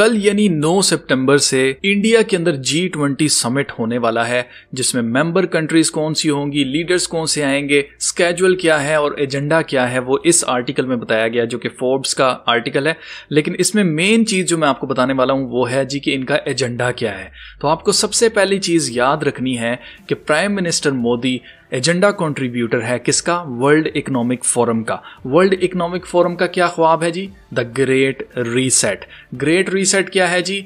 कल यानी 9 सितंबर से इंडिया के अंदर जी ट्वेंटी समिट होने वाला है जिसमें मेंबर कंट्रीज कौन सी होंगी लीडर्स कौन से आएंगे स्केजुअल क्या है और एजेंडा क्या है वो इस आर्टिकल में बताया गया जो कि फोर्ब्स का आर्टिकल है लेकिन इसमें मेन चीज जो मैं आपको बताने वाला हूँ वो है जी कि इनका एजेंडा क्या है तो आपको सबसे पहली चीज याद रखनी है कि prime minister Modi agenda contributor है किसका वर्ल्ड इकोनॉमिक फोरम का वर्ल्ड इकोनॉमिक फोरम का क्या ख्वाब है जी the great reset great reset क्या है जी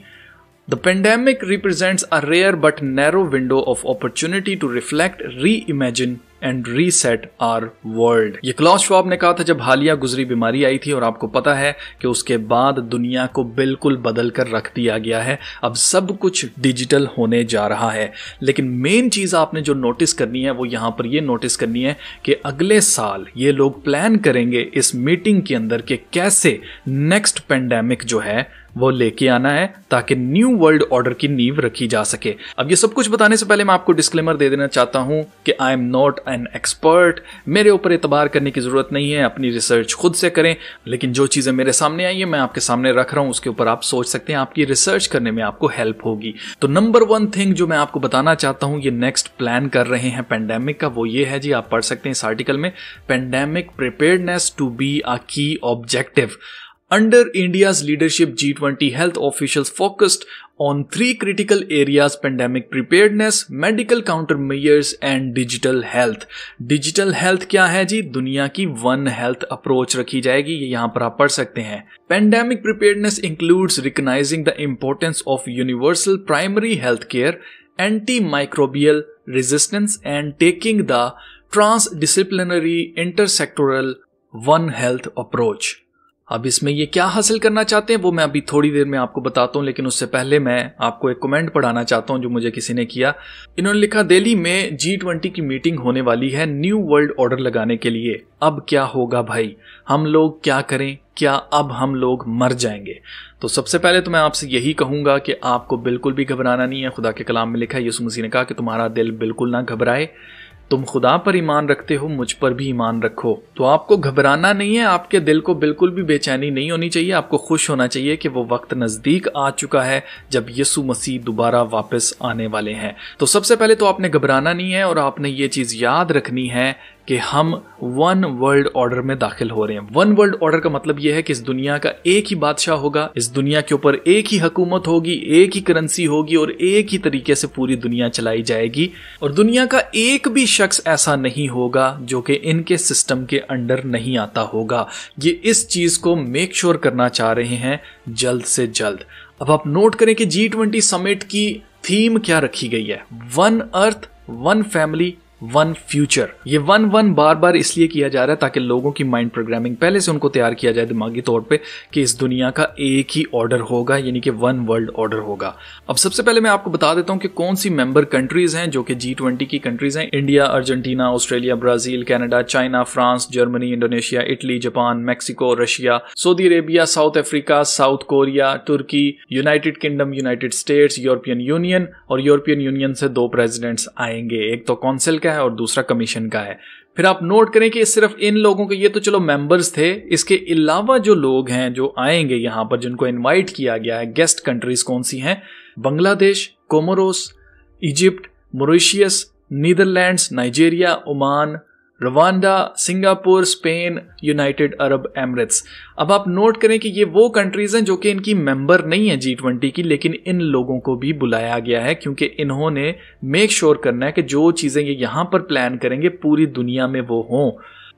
The pandemic represents a rare but narrow window of opportunity to reflect, reimagine and reset our world. ये क्लॉस श्वाब ने कहा था जब हालिया गुजरी बीमारी आई थी और आपको पता है कि उसके बाद दुनिया को बिल्कुल बदल कर रख दिया गया है अब सब कुछ डिजिटल होने जा रहा है लेकिन मेन चीज आपने जो नोटिस करनी है वो यहाँ पर ये नोटिस करनी है कि अगले साल ये लोग प्लान करेंगे इस मीटिंग के अंदर के कैसे नेक्स्ट पेंडेमिक जो है वो लेके आना है ताकि न्यू वर्ल्ड ऑर्डर की नींव रखी जा सके अब ये सब कुछ बताने से पहले मैं आपको डिस्क्लेमर दे देना चाहता हूँ कि I am not an expert मेरे ऊपर एतबार करने की जरूरत नहीं है अपनी रिसर्च खुद से करें लेकिन जो चीज़ें मेरे सामने आई है मैं आपके सामने रख रहा हूं उसके ऊपर आप सोच सकते हैं आपकी रिसर्च करने में आपको हेल्प होगी तो नंबर वन थिंग जो मैं आपको बताना चाहता हूँ ये नेक्स्ट प्लान कर रहे हैं पेंडेमिक का वो ये है जी आप पढ़ सकते हैं इस आर्टिकल में pandemic preparedness to be a key objective Under India's leadership, G20 health officials focused on three critical areas pandemic preparedness, medical countermeasures and digital health. Digital health क्या है जी दुनिया की वन हेल्थ अप्रोच रखी जाएगी ये यहाँ पर आप पढ़ सकते हैं pandemic preparedness include recognising the importance of universal primary health care antimicrobial resistance and taking the transdisciplinary intersectoral one health approach अब इसमें ये क्या हासिल करना चाहते हैं वो मैं अभी थोड़ी देर में आपको बताता हूँ लेकिन उससे पहले मैं आपको एक कमेंट पढ़ाना चाहता हूँ जो मुझे किसी ने किया इन्होंने लिखा दिल्ली में जी ट्वेंटी की मीटिंग होने वाली है न्यू वर्ल्ड ऑर्डर लगाने के लिए अब क्या होगा भाई हम लोग क्या करें क्या अब हम लोग मर जाएंगे तो सबसे पहले तो मैं आपसे यही कहूंगा कि आपको बिल्कुल भी घबराना नहीं है खुदा के कलाम में लिखा है यसु मसीह ने कहा कि तुम्हारा दिल बिल्कुल ना घबराए तुम खुदा पर ईमान रखते हो मुझ पर भी ईमान रखो तो आपको घबराना नहीं है आपके दिल को बिल्कुल भी बेचैनी नहीं होनी चाहिए आपको खुश होना चाहिए कि वो वक्त नज़दीक आ चुका है जब यीशु मसीह दोबारा वापस आने वाले हैं तो सबसे पहले तो आपने घबराना नहीं है और आपने ये चीज़ याद रखनी है कि हम वन वर्ल्ड ऑर्डर में दाखिल हो रहे हैं वन वर्ल्ड ऑर्डर का मतलब यह है कि इस दुनिया का एक ही बादशाह होगा इस दुनिया के ऊपर एक ही हुकूमत होगी एक ही करेंसी होगी और एक ही तरीके से पूरी दुनिया चलाई जाएगी और दुनिया का एक भी शख्स ऐसा नहीं होगा जो कि इनके सिस्टम के अंडर नहीं आता होगा ये इस चीज को मेक श्योर करना चाह रहे हैं जल्द से जल्द अब आप नोट करें कि जी ट्वेंटी समिट की थीम क्या रखी गई है one earth one family one future ये वन वन बार बार इसलिए किया जा रहा है ताकि लोगों की माइंड प्रोग्रामिंग पहले से उनको तैयार किया जाए दिमागी तौर पे कि इस दुनिया का एक ही ऑर्डर होगा यानी कि वन वर्ल्ड ऑर्डर होगा अब सबसे पहले मैं आपको बता देता हूँ कि कौन सी मेंबर कंट्रीज हैं जो कि जी ट्वेंटी की कंट्रीज हैं India Argentina Australia Brazil Canada China France Germany Indonesia Italy Japan Mexico Russia Saudi Arabia South Africa South Korea तुर्की United Kingdom United States European Union और यूरोपियन यूनियन से दो president's आएंगे एक तो council का है और दूसरा कमीशन का है फिर आप नोट करें कि सिर्फ इन लोगों के ये तो चलो मेंबर्स थे इसके अलावा जो लोग हैं जो आएंगे यहां पर जिनको इनवाइट किया गया है गेस्ट कंट्रीज कौन सी हैं Bangladesh Comoros Egypt Mauritius Netherlands Nigeria Oman Rwanda Singapore Spain United Arab Emirates अब आप नोट करें कि ये वो कंट्रीज हैं जो कि इनकी मेंबर नहीं है जी ट्वेंटी की लेकिन इन लोगों को भी बुलाया गया है क्योंकि इन्होंने मेक श्योर sure करना है कि जो चीज़ें ये यहाँ पर प्लान करेंगे पूरी दुनिया में वो हों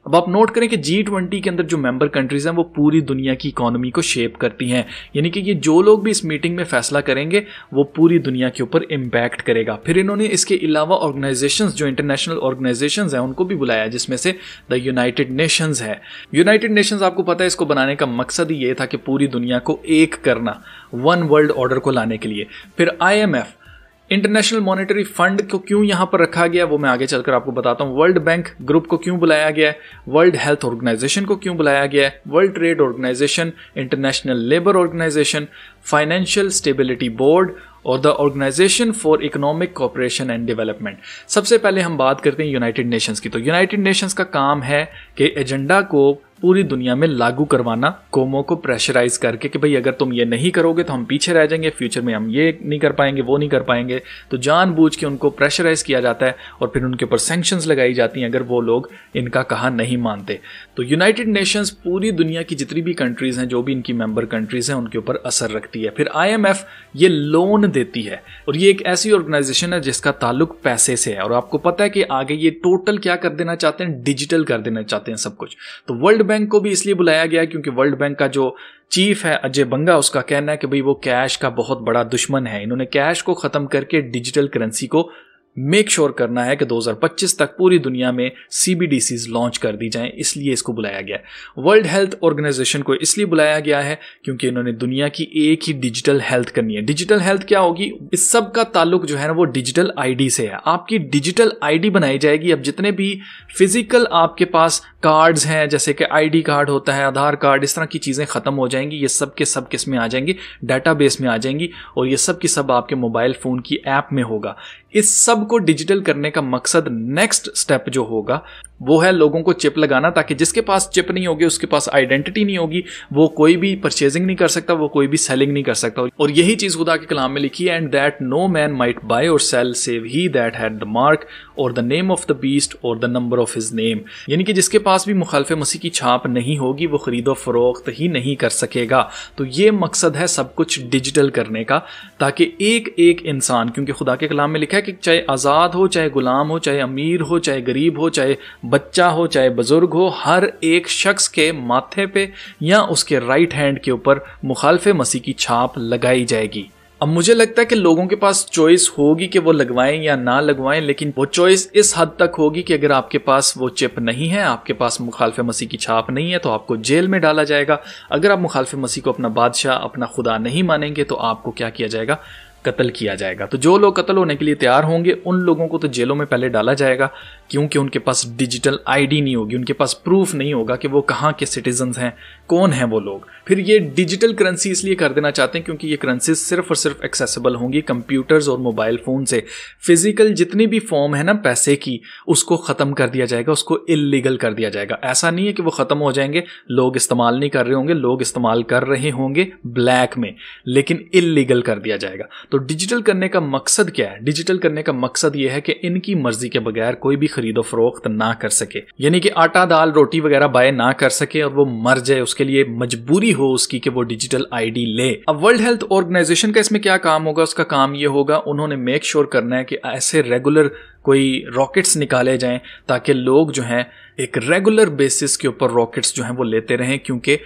अब आप नोट करें कि जी ट्वेंटी के अंदर जो मेंबर कंट्रीज हैं वो पूरी दुनिया की इकोनॉमी को शेप करती हैं यानी कि ये जो लोग भी इस मीटिंग में फैसला करेंगे वो पूरी दुनिया के ऊपर इम्पैक्ट करेगा फिर इन्होंने इसके अलावा ऑर्गेनाइजेशन जो इंटरनेशनल ऑर्गेनाइजेशन हैं उनको भी बुलाया जिसमें से द यूनाइटेड नेशंस है यूनाइटेड नेशंस आपको पता है इसको बनाने का मकसद ही ये था कि पूरी दुनिया को एक करना वन वर्ल्ड ऑर्डर को लाने के लिए फिर आई इंटरनेशनल मॉनेटरी फंड को क्यों यहाँ पर रखा गया वो मैं आगे चलकर आपको बताता हूँ वर्ल्ड बैंक ग्रुप को क्यों बुलाया गया वर्ल्ड हेल्थ ऑर्गेनाइजेशन को क्यों बुलाया गया world trade organisation international labour organisation financial stability board और the organisation for economic cooperation and development सबसे पहले हम बात करते हैं यूनाइटेड नेशंस की तो यूनाइटेड नेशंस का काम है कि एजेंडा को पूरी दुनिया में लागू करवाना कोमो को प्रेशराइज करके कि भाई अगर तुम ये नहीं करोगे तो हम पीछे रह जाएंगे फ्यूचर में हम ये नहीं कर पाएंगे वो नहीं कर पाएंगे तो जानबूझ के उनको प्रेशराइज किया जाता है और फिर उनके ऊपर सेंक्शंस लगाई जाती हैं अगर वो लोग इनका कहा नहीं मानते तो यूनाइटेड नेशंस पूरी दुनिया की जितनी भी कंट्रीज हैं जो भी इनकी मेंबर कंट्रीज हैं उनके ऊपर असर रखती है फिर आई ये लोन देती है और ये एक ऐसी ऑर्गेनाइजेशन है जिसका ताल्लुक पैसे से है और आपको पता है कि आगे ये टोटल क्या कर देना चाहते हैं डिजिटल कर देना चाहते हैं सब कुछ तो वर्ल्ड बैंक को भी इसलिए बुलाया गया क्योंकि वर्ल्ड बैंक का जो चीफ है अजय बंगा उसका कहना है कि भाई वो कैश का बहुत बड़ा दुश्मन है इन्होंने कैश को खत्म करके डिजिटल करेंसी को मेक श्योर sure करना है कि 2025 तक पूरी दुनिया में सी लॉन्च कर दी जाएं इसलिए इसको बुलाया गया वर्ल्ड हेल्थ ऑर्गेनाइजेशन को इसलिए बुलाया गया है क्योंकि इन्होंने दुनिया की एक ही डिजिटल हेल्थ करनी है डिजिटल हेल्थ क्या होगी इस सब का ताल्लुक जो है ना वो डिजिटल आईडी से है आपकी डिजिटल आईडी बनाई जाएगी अब जितने भी फिजिकल आपके पास कार्ड्स हैं जैसे कि आईडी कार्ड होता है आधार कार्ड इस तरह की चीज़ें ख़त्म हो जाएंगी ये सब के सब किस में आ जाएंगी डाटा में आ जाएंगी और ये सब की सब आपके मोबाइल फ़ोन की ऐप में होगा इस सब को डिजिटल करने का मकसद नेक्स्ट स्टेप जो होगा वो है लोगों को चिप लगाना ताकि जिसके पास चिप नहीं होगी उसके पास आइडेंटिटी नहीं होगी वो कोई भी परचेजिंग नहीं कर सकता वो कोई भी सेलिंग नहीं कर सकता और यही चीज खुदा के कलाम में लिखी है and that no man might buy or sell save he that had the mark or the name of the beast or the number of his name यानी कि जिसके पास भी मुखालफ मसीह की छाप नहीं होगी वो खरीदो फरोख्त ही नहीं कर सकेगा तो ये मकसद है सब कुछ डिजिटल करने का ताकि एक एक इंसान क्योंकि खुदा के कलाम में लिखा है कि चाहे आज़ाद हो चाहे गुलाम हो चाहे अमीर हो चाहे गरीब हो चाहे बच्चा हो चाहे बुज़ुर्ग हो हर एक शख्स के माथे पे या उसके राइट हैंड के ऊपर मुखालफ मसीह की छाप लगाई जाएगी अब मुझे लगता है कि लोगों के पास चॉइस होगी कि वो लगवाएं या ना लगवाएं लेकिन वो चॉइस इस हद तक होगी कि अगर आपके पास वो चिप नहीं है आपके पास मुखालफ मसीह की छाप नहीं है तो आपको जेल में डाला जाएगा अगर आप मुखालफ मसीह को अपना बादशाह अपना खुदा नहीं मानेंगे तो आपको क्या किया जाएगा कत्ल किया जाएगा तो जो लोग कत्ल होने के लिए तैयार होंगे उन लोगों को तो जेलों में पहले डाला जाएगा क्योंकि उनके पास डिजिटल आईडी नहीं होगी उनके पास प्रूफ नहीं होगा कि वो कहाँ के सिटीजन हैं कौन हैं वो लोग फिर ये डिजिटल करेंसी इसलिए कर देना चाहते हैं क्योंकि ये करेंसी सिर्फ और सिर्फ एक्सेसिबल होंगी कंप्यूटर्स और मोबाइल फ़ोन से फिजिकल जितनी भी फॉर्म है ना पैसे की उसको ख़त्म कर दिया जाएगा उसको इलीगल कर दिया जाएगा ऐसा नहीं है कि वो ख़त्म हो जाएंगे लोग इस्तेमाल नहीं कर रहे होंगे लोग इस्तेमाल कर रहे होंगे ब्लैक में लेकिन इलीगल कर दिया जाएगा तो तो डिजिटल करने का मकसद क्या है डिजिटल करने का मकसद यह है कि इनकी मर्जी के बगैर कोई भी खरीदो फरोख्त ना कर सके यानी कि आटा दाल रोटी वगैरह बाय ना कर सके और वो मर जाए उसके लिए मजबूरी हो उसकी कि वो डिजिटल आईडी ले अब वर्ल्ड हेल्थ ऑर्गेनाइजेशन का इसमें क्या काम होगा उसका काम ये होगा उन्होंने मेक श्योर sure करना है कि ऐसे रेगुलर कोई रॉकेट्स निकाले जाएं ताकि लोग जो हैं एक रेगुलर बेसिस के ऊपर रॉकेट्स जो हैं वो लेते रहें क्योंकि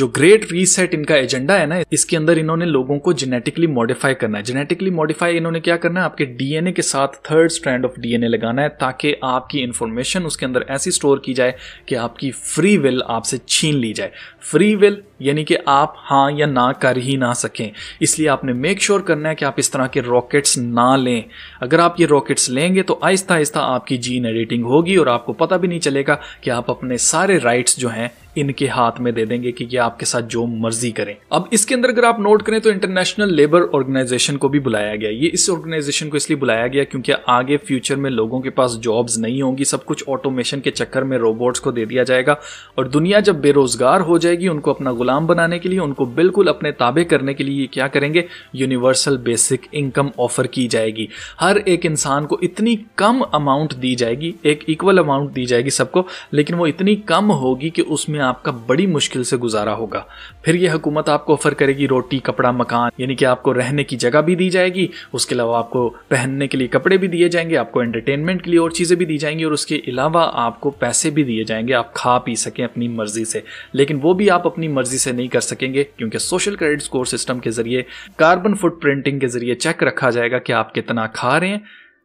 जो ग्रेट रीसेट इनका एजेंडा है ना इसके अंदर इन्होंने लोगों को जेनेटिकली मॉडिफाई करना है जेनेटिकली मॉडिफाई इन्होंने क्या करना है आपके डीएनए के साथ थर्ड स्ट्रैंड ऑफ डीएनए लगाना है ताकि आपकी इन्फॉर्मेशन उसके अंदर ऐसी स्टोर की जाए कि आपकी फ्री विल आपसे छीन ली जाए फ्री विल यानी कि आप हाँ या ना कर ही ना सकें इसलिए आपने मेक श्योर sure करना है कि आप इस तरह के रॉकेट्स ना लें अगर आप ये रॉकेट्स लेंगे तो आहिस्ता आहिस्ता आपकी जीन एडिटिंग होगी और आपको पता भी नहीं चलेगा कि आप अपने सारे राइट्स जो हैं इनके हाथ में दे देंगे कि ये आपके साथ जो मर्जी करें अब इसके अंदर अगर आप नोट करें तो इंटरनेशनल लेबर ऑर्गेनाइजेशन को भी बुलाया गया ये इस ऑर्गेनाइजेशन को इसलिए बुलाया गया क्योंकि आगे फ्यूचर में लोगों के पास जॉब्स नहीं होंगी सब कुछ ऑटोमेशन के चक्कर में रोबोट्स को दे दिया जाएगा और दुनिया जब बेरोजगार हो जाएगी उनको अपना गुलाम बनाने के लिए उनको बिल्कुल अपने ताबे करने के लिए क्या करेंगे यूनिवर्सल बेसिक इनकम ऑफर की जाएगी हर एक इंसान को इतनी कम अमाउंट दी जाएगी एक इक्वल अमाउंट दी जाएगी सबको लेकिन वो इतनी कम होगी कि उसमें में आपका बड़ी मुश्किल से गुजारा होगा फिर ये हुकूमत आपको ऑफर करेगी रोटी कपड़ा मकान यानी कि आपको रहने की जगह भी दी जाएगी उसके अलावा आपको पहनने के लिए कपड़े भी दिए जाएंगे आपको एंटरटेनमेंट के लिए और चीज़ें भी दी जाएंगी और उसके अलावा आपको पैसे भी दिए जाएंगे आप खा पी सकें अपनी मर्जी से लेकिन वो भी आप अपनी मर्जी से नहीं कर सकेंगे क्योंकि सोशल क्रेडिट स्कोर सिस्टम के जरिए कार्बन फुट प्रिंटिंग के जरिए चेक रखा जाएगा कि आप कितना खा रहे हैं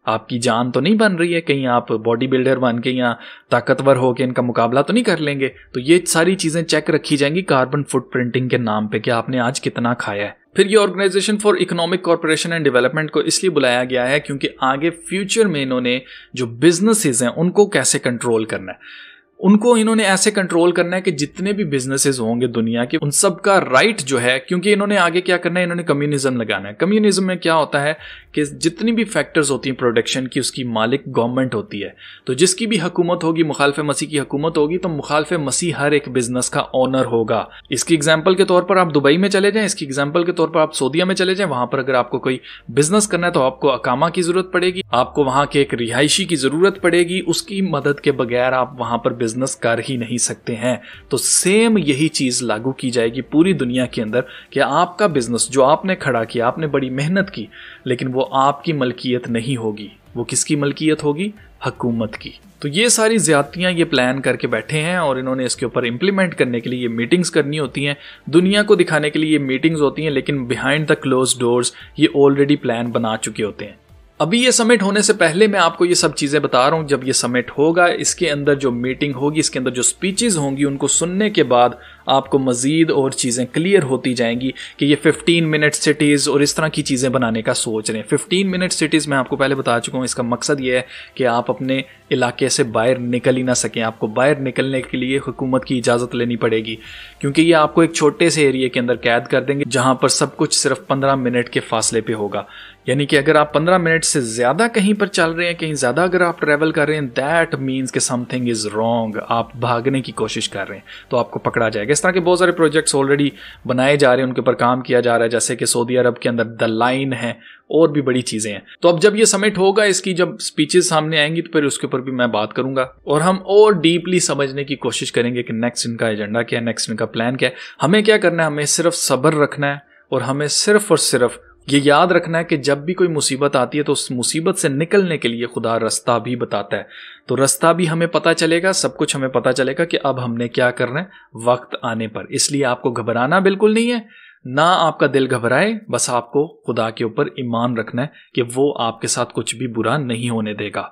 आपकी जान तो नहीं बन रही है कहीं आप बॉडी बिल्डर बन के या ताकतवर हो के इनका मुकाबला तो नहीं कर लेंगे तो ये सारी चीज़ें चेक रखी जाएंगी कार्बन फुट प्रिंटिंग के नाम पे कि आपने आज कितना खाया है फिर ये organisation for economic corporation and development को इसलिए बुलाया गया है क्योंकि आगे फ्यूचर में इन्होंने जो बिजनेसेस हैं उनको कैसे कंट्रोल करना है उनको इन्होंने ऐसे कंट्रोल करना है कि जितने भी बिजनेसेस होंगे दुनिया के उन सब का राइट जो है क्योंकि इन्होंने आगे क्या करना है इन्होंने कम्युनिज्म लगाना है कम्युनिज्म में क्या होता है कि जितनी भी फैक्टर्स होती हैं प्रोडक्शन की उसकी मालिक गवर्नमेंट होती है तो जिसकी भी हुकूमत होगी मुखालफ मसीह की हुकूमत होगी तो मुखालफ मसीह हर एक बिजनेस का ऑनर होगा इसकी एग्जाम्पल के तौर पर आप दुबई में चले जाएं इसकी एग्जाम्पल के तौर पर आप सोदिया में चले जाएं वहां पर अगर आपको कोई बिजनेस करना है तो आपको अकामा की जरूरत पड़ेगी आपको वहां के एक रिहायशी की जरूरत पड़ेगी उसकी मदद के बगैर आप वहां पर बिजनेस कर ही नहीं सकते हैं तो सेम यही चीज़ लागू की जाएगी पूरी दुनिया के अंदर कि आपका बिजनेस जो आपने खड़ा किया आपने बड़ी मेहनत की लेकिन वो आपकी मलकियत नहीं होगी वो किसकी मलकियत होगी हकूमत की तो ये सारी ज्यादतियाँ ये प्लान करके बैठे हैं और इन्होंने इसके ऊपर इम्प्लीमेंट करने के लिए ये मीटिंग्स करनी होती हैं दुनिया को दिखाने के लिए ये मीटिंग्स होती हैं लेकिन बिहाइंड द क्लोज डोर्स ये ऑलरेडी प्लान बना चुके होते हैं अभी ये समिट होने से पहले मैं आपको ये सब चीज़ें बता रहा हूँ जब ये समिट होगा इसके अंदर जो मीटिंग होगी इसके अंदर जो स्पीचेस होंगी उनको सुनने के बाद आपको मज़ीद और चीज़ें क्लियर होती जाएंगी कि ये 15 मिनट सिटीज़ और इस तरह की चीज़ें बनाने का सोच रहे हैं 15 मिनट सिटीज़ मैं आपको पहले बता चुका हूँ इसका मकसद ये है कि आप अपने इलाके से बाहर निकल ही ना सकें आपको बाहर निकलने के लिए हुकूमत की इजाज़त लेनी पड़ेगी क्योंकि ये आपको एक छोटे से एरिए के अंदर कैद कर देंगे जहाँ पर सब कुछ सिर्फ पंद्रह मिनट के फासले पर होगा यानी कि अगर आप पंद्रह मिनट से ज़्यादा कहीं पर चल रहे हैं कहीं ज़्यादा अगर आप ट्रैवल कर रहे हैं दैट मीन्स के समथिंग इज़ रॉन्ग आप भागने की कोशिश कर रहे हैं तो आपको पकड़ा जाएगा इस तरह के बहुत सारे प्रोजेक्ट्स ऑलरेडी बनाए जा रहे हैं उनके ऊपर काम किया जा रहा है जैसे कि सऊदी अरब के अंदर द लाइन है और भी बड़ी चीज़ें हैं तो अब जब ये समिट होगा इसकी जब स्पीचेस सामने आएंगी तो फिर उसके ऊपर भी मैं बात करूंगा और हम और डीपली समझने की कोशिश करेंगे कि नेक्स्ट इनका एजेंडा क्या है नेक्स्ट इनका प्लान क्या है हमें क्या करना है हमें सिर्फ सब्र रखना है और हमें सिर्फ और सिर्फ ये याद रखना है कि जब भी कोई मुसीबत आती है तो उस मुसीबत से निकलने के लिए खुदा रास्ता भी बताता है तो रास्ता भी हमें पता चलेगा सब कुछ हमें पता चलेगा कि अब हमने क्या करना है वक्त आने पर इसलिए आपको घबराना बिल्कुल नहीं है ना आपका दिल घबराए बस आपको खुदा के ऊपर ईमान रखना है कि वो आपके साथ कुछ भी बुरा नहीं होने देगा